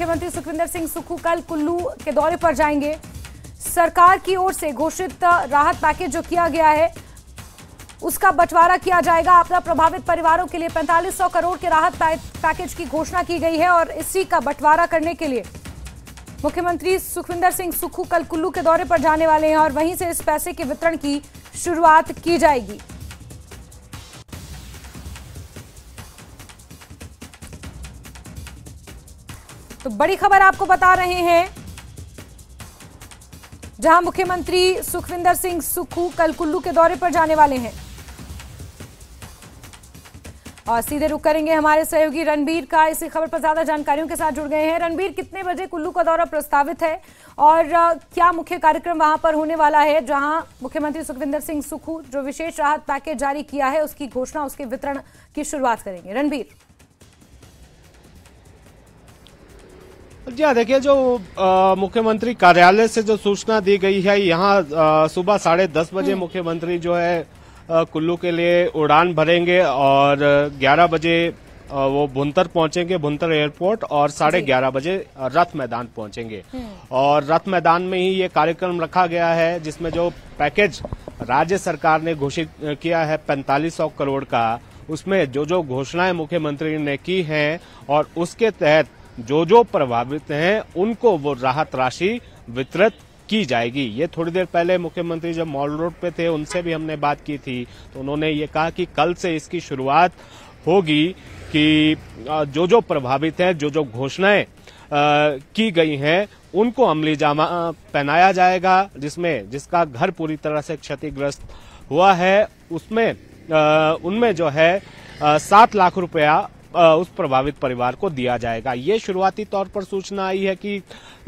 मुख्यमंत्री सुखविंदर सिंह सुक्खू कल कुल्लू के दौरे पर जाएंगे सरकार की ओर से घोषित राहत पैकेज जो किया गया है उसका बंटवारा किया जाएगा आपदा प्रभावित परिवारों के लिए पैंतालीस सौ करोड़ के राहत पैकेज की घोषणा की गई है और इसी का बंटवारा करने के लिए मुख्यमंत्री सुखविंदर सिंह सुक्खू कल कुल्लू के दौरे पर जाने वाले हैं और वहीं से इस पैसे के वितरण की शुरुआत की जाएगी तो बड़ी खबर आपको बता रहे हैं जहां मुख्यमंत्री सुखविंदर सिंह सुखू कल कुल्लू के दौरे पर जाने वाले हैं और सीधे रुक करेंगे हमारे सहयोगी रणबीर का इसी खबर पर ज्यादा जानकारियों के साथ जुड़ गए हैं रणबीर कितने बजे कुल्लू का दौरा प्रस्तावित है और क्या मुख्य कार्यक्रम वहां पर होने वाला है जहां मुख्यमंत्री सुखविंदर सिंह सुखू जो विशेष राहत पैकेज जारी किया है उसकी घोषणा उसके वितरण की शुरुआत करेंगे रणबीर जी हाँ, देखिए जो मुख्यमंत्री कार्यालय से जो सूचना दी गई है यहाँ सुबह साढ़े दस बजे हम्म। मुख्यमंत्री जो है कुल्लू के लिए उड़ान भरेंगे और ग्यारह बजे वो भुंतर पहुंचेंगे भुंतर एयरपोर्ट और साढ़े ग्यारह बजे रथ मैदान पहुंचेंगे हम्म। और रथ मैदान में ही ये कार्यक्रम रखा गया है जिसमें जो पैकेज राज्य सरकार ने घोषित किया है पैंतालीस सौ करोड़ का उसमें जो जो घोषणाएं मुख्यमंत्री ने की हैं और उसके तहत जो जो प्रभावित हैं उनको वो राहत राशि वितरित की जाएगी ये थोड़ी देर पहले मुख्यमंत्री जब मॉल रोड पे थे उनसे भी हमने बात की थी तो उन्होंने ये कहा कि कल से इसकी शुरुआत होगी कि जो जो प्रभावित हैं जो जो घोषणाएं की गई हैं उनको अमली जामा पहनाया जाएगा जिसमें जिसका घर पूरी तरह से क्षतिग्रस्त हुआ है उसमें उनमें जो है सात लाख रुपया उस प्रभावित परिवार को दिया जाएगा ये शुरुआती तौर पर सूचना आई है कि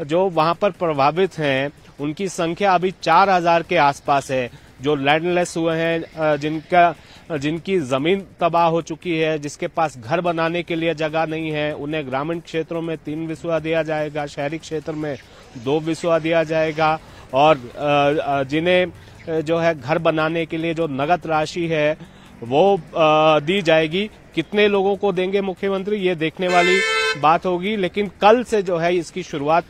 जो वहां पर प्रभावित हैं उनकी संख्या अभी चार हजार के आसपास है जो लैंडलेस हुए हैं जिनका जिनकी जमीन तबाह हो चुकी है जिसके पास घर बनाने के लिए जगह नहीं है उन्हें ग्रामीण क्षेत्रों में तीन विसवा दिया जाएगा शहरी क्षेत्र में दो विसवा दिया जाएगा और जिन्हें जो है घर बनाने के लिए जो नगद राशि है वो दी जाएगी कितने लोगों को देंगे मुख्यमंत्री ये देखने वाली बात होगी लेकिन कल से जो है इसकी शुरुआत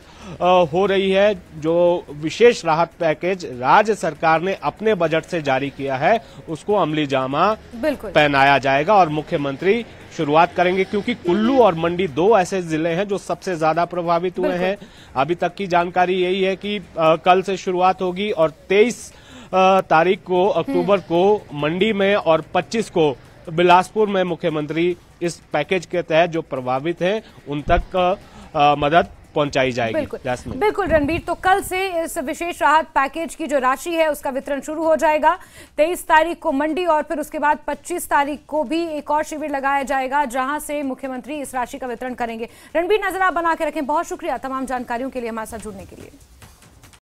हो रही है जो विशेष राहत पैकेज राज्य सरकार ने अपने बजट से जारी किया है उसको अमली जामा पहनाया जाएगा और मुख्यमंत्री शुरुआत करेंगे क्योंकि कुल्लू और मंडी दो ऐसे जिले हैं जो सबसे ज्यादा प्रभावित हुए हैं अभी तक की जानकारी यही है कि कल से शुरुआत होगी और तेईस तारीख को अक्टूबर को मंडी में और 25 को बिलासपुर में मुख्यमंत्री इस पैकेज के तहत जो प्रभावित हैं उन तक मदद पहुंचाई जाएगी बिल्कुल रणबीर तो कल से इस विशेष राहत पैकेज की जो राशि है उसका वितरण शुरू हो जाएगा तेईस तारीख को मंडी और फिर उसके बाद पच्चीस तारीख को भी एक और शिविर लगाया जाएगा जहां से मुख्यमंत्री इस राशि का वितरण करेंगे रणबीर नजर आप बना के रखें बहुत शुक्रिया तमाम जानकारियों के लिए हमारे साथ जुड़ने के लिए